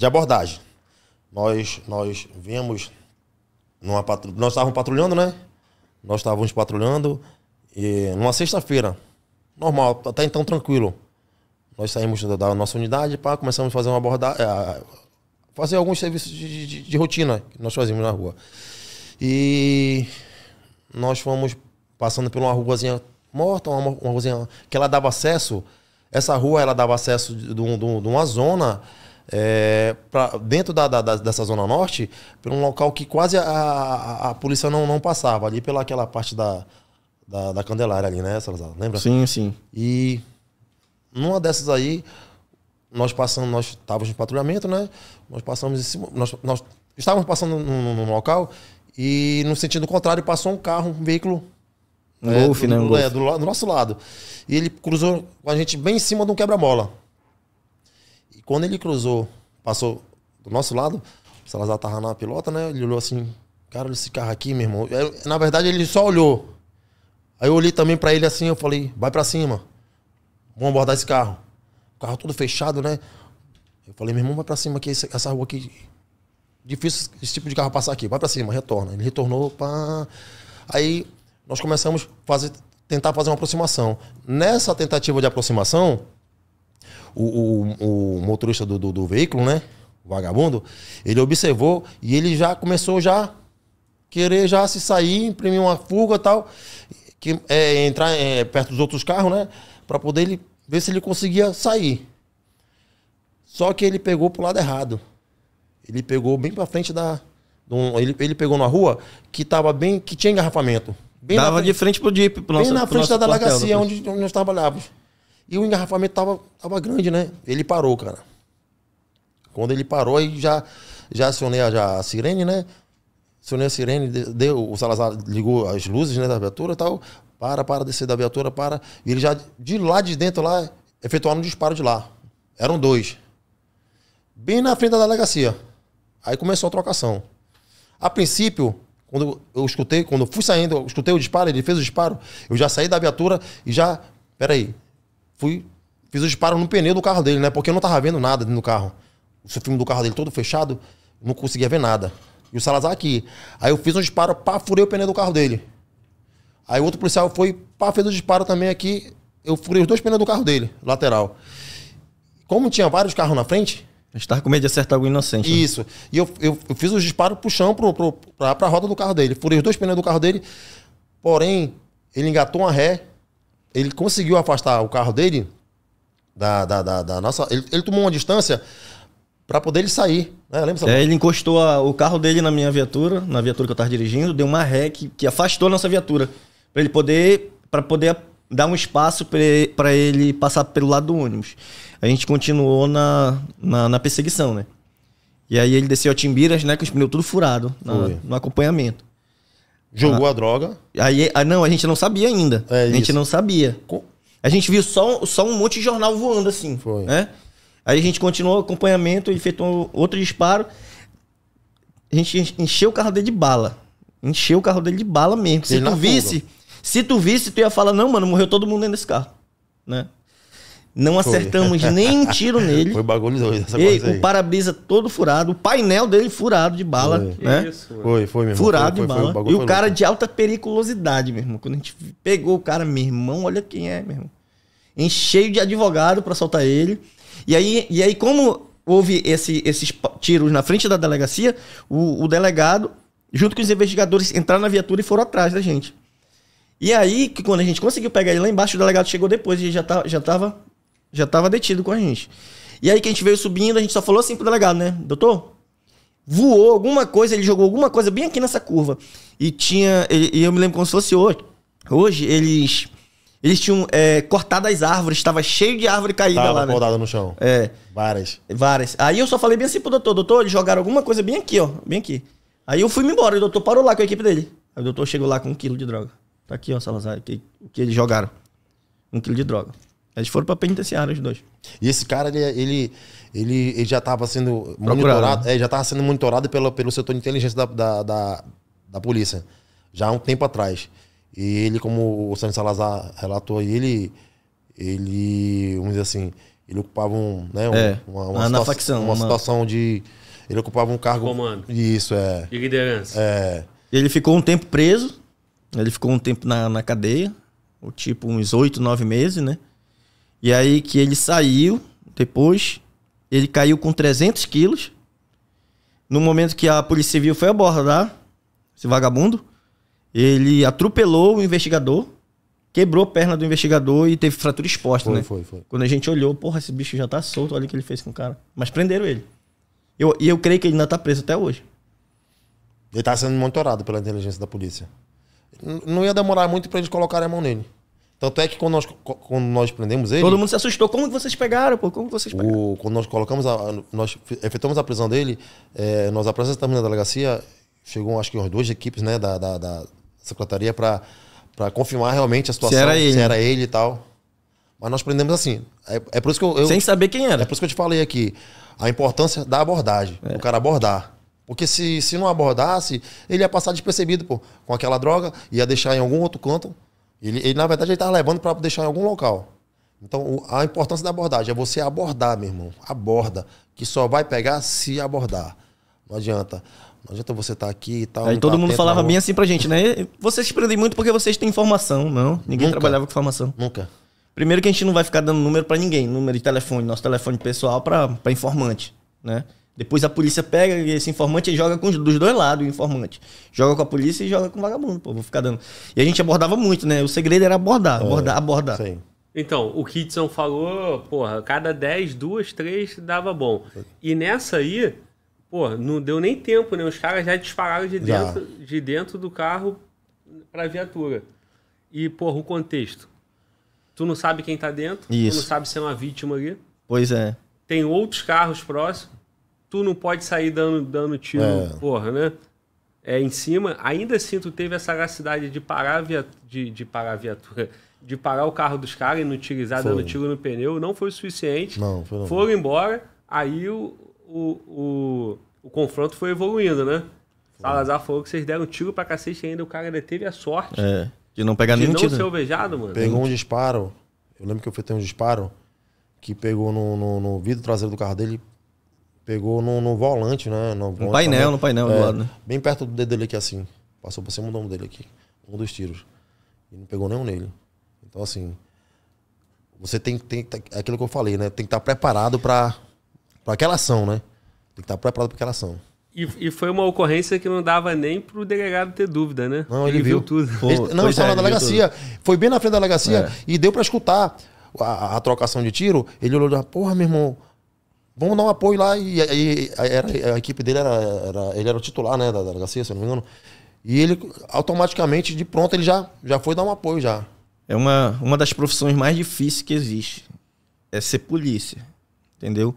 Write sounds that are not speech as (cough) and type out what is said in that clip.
de abordagem. Nós, nós viemos numa patrulha. Nós estávamos patrulhando, né? Nós estávamos patrulhando e numa sexta-feira. Normal, até então tranquilo. Nós saímos da nossa unidade para começamos a fazer uma abordagem. É, fazer alguns serviços de, de, de rotina que nós fazíamos na rua. E nós fomos passando por uma ruazinha morta, uma, uma ruazinha que ela dava acesso. Essa rua ela dava acesso de, de, de uma zona é, pra, dentro da, da, dessa zona norte, por um local que quase a, a, a, polícia não, não passava, ali pela aquela parte da, da, da Candelária ali, né, Salazar? Lembra? Sim, sim. E numa dessas aí, nós passamos, nós estávamos em patrulhamento, né? Nós passamos em cima, nós, nós estávamos passando num, num local e no sentido contrário passou um carro, um veículo é, Golf, né, é, né? Um do, do, do, nosso lado. E ele cruzou com a gente bem em cima de um quebra-mola. E quando ele cruzou, passou do nosso lado, o Salazar tava na pilota, né? Ele olhou assim, cara, esse carro aqui, meu irmão. Eu, na verdade, ele só olhou. Aí eu olhei também para ele assim, eu falei, vai para cima. Vamos abordar esse carro. O carro todo fechado, né? Eu falei, meu irmão, vai pra cima aqui, essa rua aqui. Difícil esse tipo de carro passar aqui. Vai para cima, retorna. Ele retornou, pá. Aí nós começamos a fazer, tentar fazer uma aproximação. Nessa tentativa de aproximação, o, o, o motorista do, do, do, veículo, né? O vagabundo, ele observou e ele já começou já querer já se sair, imprimir uma fuga e tal, que, é, entrar é, perto dos outros carros, né? Para poder ele, ver se ele conseguia sair. Só que ele pegou pro lado errado. Ele pegou bem para frente da. ele, ele pegou na rua que tava bem. que tinha engarrafamento. Bem Dava frente, de frente pro Jeep, pro Bem na frente da delegacia onde, onde nós trabalhávamos. E o engarrafamento tava, tava grande, né? Ele parou, cara. Quando ele parou, aí já, já acionei a, já a sirene, né? Acionei a sirene, deu, o Salazar ligou as luzes né, da viatura e tal. Para, para, descer da viatura, para. E ele já, de lá de dentro, lá, efetuaram um disparo de lá. Eram dois. Bem na frente da delegacia. Aí começou a trocação. A princípio, quando eu escutei, quando eu fui saindo, eu escutei o disparo, ele fez o disparo, eu já saí da viatura e já. Peraí, fui, fiz o disparo no pneu do carro dele, né? Porque eu não tava vendo nada no carro. O filme do carro dele todo fechado, não conseguia ver nada. E o Salazar aqui. Aí eu fiz um disparo, pá, furei o pneu do carro dele. Aí outro policial foi, pá, fez o disparo também aqui. Eu furei os dois pneus do carro dele, lateral. Como tinha vários carros na frente, a gente tava com medo de acertar algum inocente. Né? Isso. E eu, eu, eu fiz os disparos pro chão, pro, pro, pra, pra roda do carro dele. Furei os dois pneus do carro dele. Porém, ele engatou uma ré ele conseguiu afastar o carro dele da, da, da, da nossa. Ele, ele tomou uma distância para poder ele sair. Né? Lembra é, ele encostou a, o carro dele na minha viatura, na viatura que eu estava dirigindo, deu uma ré que, que afastou a nossa viatura. Para ele poder. para poder dar um espaço para ele passar pelo lado do ônibus. A gente continuou na, na, na perseguição, né? E aí ele desceu a Timbiras, né? Com os pneus tudo furado na, no acompanhamento. Jogou ah, a droga. Aí, ah, não, a gente não sabia ainda. É a gente isso. não sabia. A gente viu só, só um monte de jornal voando assim. Foi. Né? Aí a gente continuou o acompanhamento, ele fez um, outro disparo. A gente encheu o carro dele de bala. Encheu o carro dele de bala mesmo. Se ele tu visse, fuga. se tu visse, tu ia falar, não, mano, morreu todo mundo dentro desse carro. Né? Não acertamos nem um tiro (laughs) nele. Foi bagulho doido essa e coisa O para-brisa todo furado, o painel dele furado de bala, foi. né? Isso, foi, foi irmão Furado foi, de bala. O e o cara louco. de alta periculosidade, meu irmão. Quando a gente pegou o cara, meu irmão, olha quem é, meu irmão. Encheio de advogado para soltar ele. E aí, e aí como houve esse, esses tiros na frente da delegacia, o, o delegado, junto com os investigadores, entraram na viatura e foram atrás da gente. E aí, que quando a gente conseguiu pegar ele lá embaixo, o delegado chegou depois, e já, tá, já tava já estava detido com a gente. E aí que a gente veio subindo, a gente só falou assim pro delegado, né? Doutor, voou alguma coisa, ele jogou alguma coisa bem aqui nessa curva. E tinha. E eu me lembro como se fosse hoje. Hoje, eles. Eles tinham é, cortado as árvores, estava cheio de árvore caída tava lá, né? no chão. É. Várias. Várias. Aí eu só falei bem assim pro doutor, doutor, eles jogaram alguma coisa bem aqui, ó, bem aqui. Aí eu fui -me embora, o doutor parou lá com a equipe dele. Aí o doutor chegou lá com um quilo de droga. Tá aqui, ó, Salazar, o que, que eles jogaram. Um quilo de droga. Eles foram pra penitenciária, os dois. E esse cara, ele, ele, ele, ele já estava sendo Procurado. monitorado. Né? É, já estava sendo monitorado pelo, pelo setor de inteligência da, da, da, da, polícia. Já há um tempo atrás. E ele, como o Sandro Salazar relatou aí, ele. Ele. Vamos dizer assim. Ele ocupava um. Né, um, é, uma, uma, situação, facção, uma, uma situação de. Ele ocupava um cargo. Comando. Isso, é. De liderança. É. Ele ficou um tempo preso. Ele ficou um tempo na, na cadeia. Tipo, uns oito, nove meses, né? E aí que ele saiu, depois, ele caiu com 300 quilos. No momento que a Polícia Civil foi abordar esse vagabundo, ele atropelou o investigador, quebrou a perna do investigador e teve fratura exposta, foi, né? Foi, foi. Quando a gente olhou, porra, esse bicho já tá solto, olha o que ele fez com o cara. Mas prenderam ele. Eu, e eu creio que ele ainda tá preso até hoje. Ele tá sendo monitorado pela inteligência da polícia. Não ia demorar muito para eles colocarem a mão nele. Tanto é que quando nós, quando nós prendemos ele. Todo mundo se assustou. Como vocês pegaram, pô? Como vocês pegaram? O, quando nós colocamos a, Nós efetuamos a prisão dele, é, nós apresentamos na delegacia, chegou acho que umas duas equipes né, da, da, da secretaria para confirmar realmente a situação. Se era ele. Se né? era ele e tal. Mas nós prendemos assim. É, é por isso que eu, eu, Sem saber quem era. É por isso que eu te falei aqui. A importância da abordagem. É. O cara abordar. Porque se, se não abordasse, ele ia passar despercebido, pô, com aquela droga, ia deixar em algum outro canto ele, ele na verdade, ele estava levando para deixar em algum local. Então, o, a importância da abordagem é você abordar, meu irmão. Aborda. Que só vai pegar se abordar. Não adianta. Não adianta você estar tá aqui e tal. Aí todo tá mundo falava bem assim pra gente, né? Vocês se prendem muito porque vocês têm formação, não? Ninguém Nunca. trabalhava com formação. Nunca. Primeiro que a gente não vai ficar dando número para ninguém, número de telefone, nosso telefone pessoal para informante, né? Depois a polícia pega esse informante e joga com, dos dois lados, o informante. Joga com a polícia e joga com o vagabundo, pô. Vou ficar dando. E a gente abordava muito, né? O segredo era abordar, é, abordar, abordar. Sim. Então, o Kitson falou, porra, cada 10, duas, três dava bom. E nessa aí, pô, não deu nem tempo, né? Os caras já dispararam de dentro, de dentro do carro pra viatura. E, porra, o contexto. Tu não sabe quem tá dentro, Isso. tu não sabe se é uma vítima ali. Pois é. Tem outros carros próximos tu não pode sair dando, dando tiro, é. porra, né? É, em cima, ainda assim tu teve a sagacidade de parar via, de, de parar a viatura, de parar o carro dos caras e não utilizar foi. dando tiro no pneu, não foi o suficiente. Não, foi não. Foram embora, aí o, o, o, o confronto foi evoluindo, né? Foi. Salazar falou que vocês deram tiro pra cacete ainda, o cara ainda teve a sorte. É, de não pegar de nenhum não tiro. ser alvejado, mano. Pegou um disparo, eu lembro que eu fui ter um disparo, que pegou no, no, no vidro traseiro do carro dele Pegou no, no volante, né? No, volante, painel, também. no painel é, do lado, né? Bem perto do dedo dele aqui, assim. Passou por cima do ombro dele aqui. Um dos tiros. E não pegou nenhum nele. Então, assim. Você tem que. Tem, é aquilo que eu falei, né? Tem que estar preparado para aquela ação, né? Tem que estar preparado para aquela ação. E, e, foi uma ocorrência que não dava nem pro delegado ter dúvida, né? Não, ele, ele viu. viu. tudo. Pô, ele, não, ele estava é, na delegacia. Foi bem na frente da delegacia é. e deu para escutar a, a, trocação de tiro. Ele olhou e porra, meu irmão, Vamos dar um apoio lá. E aí a, a, equipe dele era, era, Ele era o titular, né? Da delegacia, se não me engano. E ele automaticamente, de pronto, ele já, já foi dar um apoio já. É uma, uma das profissões mais difíceis que existe. É ser polícia. Entendeu?